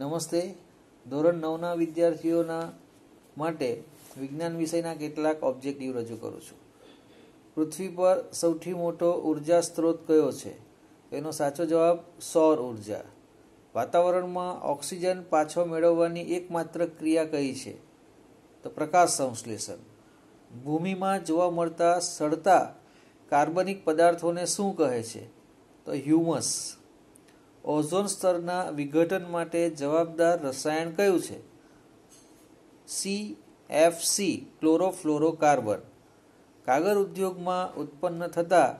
નમસ્તે ધોરણ નવના વિદ્યાર્થીઓના માટે વિજ્ઞાન વિષયના કેટલાક ઓબ્જેક્ટિવ રજૂ કરું છું પૃથ્વી પર સૌથી મોટો ઉર્જા સ્ત્રોત કયો છે એનો સાચો જવાબ સૌર ઉર્જા વાતાવરણમાં ઓક્સિજન પાછો મેળવવાની એકમાત્ર ક્રિયા કઈ છે તો પ્રકાશ સંશ્લેષણ ભૂમિમાં જોવા મળતા સડતા કાર્બનિક પદાર્થોને શું કહે છે તો હ્યુમસ ઓઝોન સ્તરના વિઘટન માટે જવાબદાર રસાયણ કયું છે સી એફ સી ક્લોરોફ્લોરોકાર્બન કાગળ ઉદ્યોગમાં ઉત્પન્ન થતા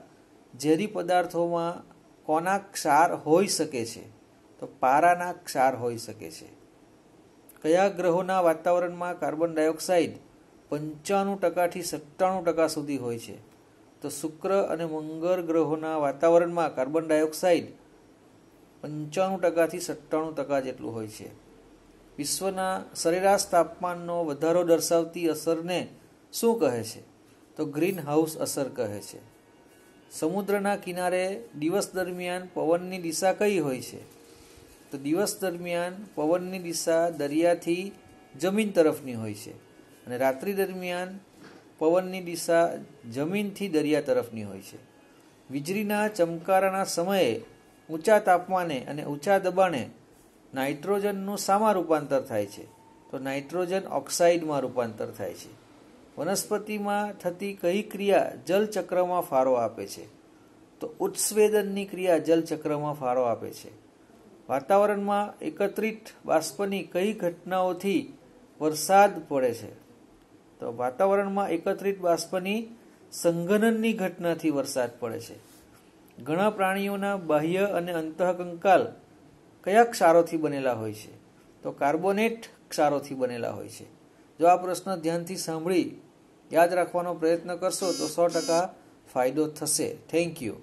ઝેરી પદાર્થોમાં કોના ક્ષાર હોઈ શકે છે તો પારાના ક્ષાર હોઈ શકે છે કયા ગ્રહોના વાતાવરણમાં કાર્બન ડાયોક્સાઇડ પંચાણું ટકાથી સત્તાણું ટકા સુધી હોય છે તો શુક્ર અને મંગળ ગ્રહોના વાતાવરણમાં કાર્બન ડાયોક્સાઇડ પંચાણું ટકાથી સત્તાણું ટકા જેટલું હોય છે વિશ્વના સરેરાશ તાપમાનનો વધારો દર્શાવતી અસરને શું કહે છે તો ગ્રીન હાઉસ અસર કહે છે સમુદ્રના કિનારે દિવસ દરમિયાન પવનની દિશા કઈ હોય છે તો દિવસ દરમિયાન પવનની દિશા દરિયાથી જમીન તરફની હોય છે અને રાત્રિ દરમિયાન પવનની દિશા જમીનથી દરિયા તરફની હોય છે વીજળીના ચમકારાના સમયે ઊંચા તાપમાને અને ઊંચા દબાણે નાઇટ્રોજનનું શામાં રૂપાંતર થાય છે તો નાઇટ્રોજન ઓક્સાઇડમાં રૂપાંતર થાય છે વનસ્પતિમાં થતી કઈ ક્રિયા જલચક્રમાં ફાળો આપે છે તો ઉત્સ્વેદનની ક્રિયા જલચક્રમાં ફાળો આપે છે વાતાવરણમાં એકત્રિત બાષ્પની કઈ ઘટનાઓથી વરસાદ પડે છે તો વાતાવરણમાં એકત્રિત બાષ્પની સંઘનનની ઘટનાથી વરસાદ પડે છે ઘણા પ્રાણીઓના બાહ્ય અને અંતઃકંકાલ કયા ક્ષારોથી બનેલા હોય છે તો કાર્બોનેટ ક્ષારોથી બનેલા હોય છે જો આ પ્રશ્ન ધ્યાનથી સાંભળી યાદ રાખવાનો પ્રયત્ન કરશો તો સો ટકા ફાયદો થશે થેન્ક યુ